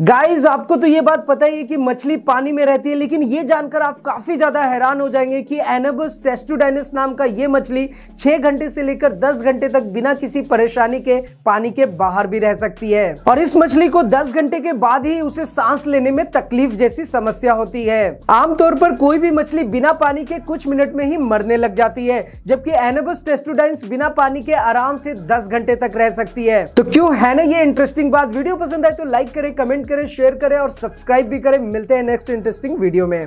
guys आपको तो ये बात पता ही है कि मछली पानी में रहती है लेकिन ये जानकर आप काफ़ी ज़्यादा हैरान हो जाएंगे कि एनबस टेस्टोडाइनस नाम का ये मछली छह घंटे से लेकर दस घंटे तक बिना किसी परेशानी के पानी के बाहर भी रह सकती है और इस मछली को दस घंटे के बाद ही उसे सांस लेने में तकलीफ जैसी समस्या होती है आमतौर पर कोई भी मछली बिना पानी के कुछ मिनट में ही मरने लग जाती है जबकि एनबस टेस्टोडाइनस बिना पानी के आराम से दस घंटे तक रह सकती है तो क्यों है ना ये इंटरेस्टिंग बात वीडियो पसंद आए तो लाइक करे कमेंट करें शेयर करें और सब्सक्राइब भी करें मिलते हैं नेक्स्ट इंटरेस्टिंग वीडियो में